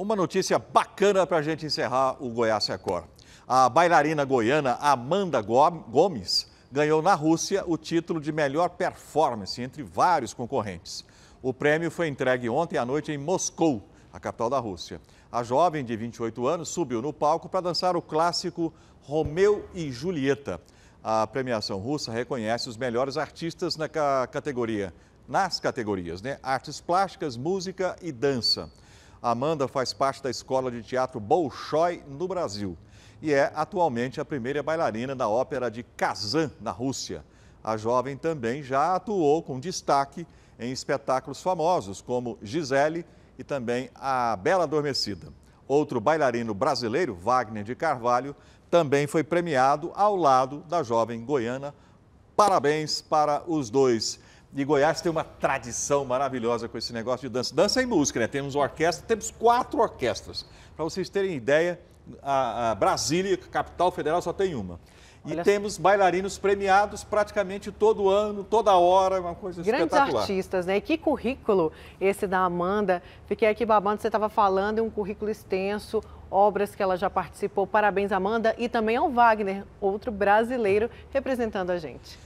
Uma notícia bacana para a gente encerrar o Goiás Record. A bailarina goiana Amanda Gomes ganhou na Rússia o título de melhor performance entre vários concorrentes. O prêmio foi entregue ontem à noite em Moscou, a capital da Rússia. A jovem de 28 anos subiu no palco para dançar o clássico Romeu e Julieta. A premiação russa reconhece os melhores artistas na categoria, nas categorias, né? Artes plásticas, música e dança. Amanda faz parte da escola de teatro Bolshoi no Brasil e é atualmente a primeira bailarina da ópera de Kazan, na Rússia. A jovem também já atuou com destaque em espetáculos famosos como Gisele e também A Bela Adormecida. Outro bailarino brasileiro, Wagner de Carvalho, também foi premiado ao lado da jovem goiana. Parabéns para os dois. E Goiás tem uma tradição maravilhosa com esse negócio de dança. Dança e música, né? Temos orquestra, temos quatro orquestras. Para vocês terem ideia, a, a Brasília, capital federal, só tem uma. E Olha... temos bailarinos premiados praticamente todo ano, toda hora, uma coisa Grandes espetacular. Grandes artistas, né? E que currículo esse da Amanda. Fiquei aqui babando, você estava falando, é um currículo extenso, obras que ela já participou. Parabéns, Amanda. E também ao Wagner, outro brasileiro representando a gente.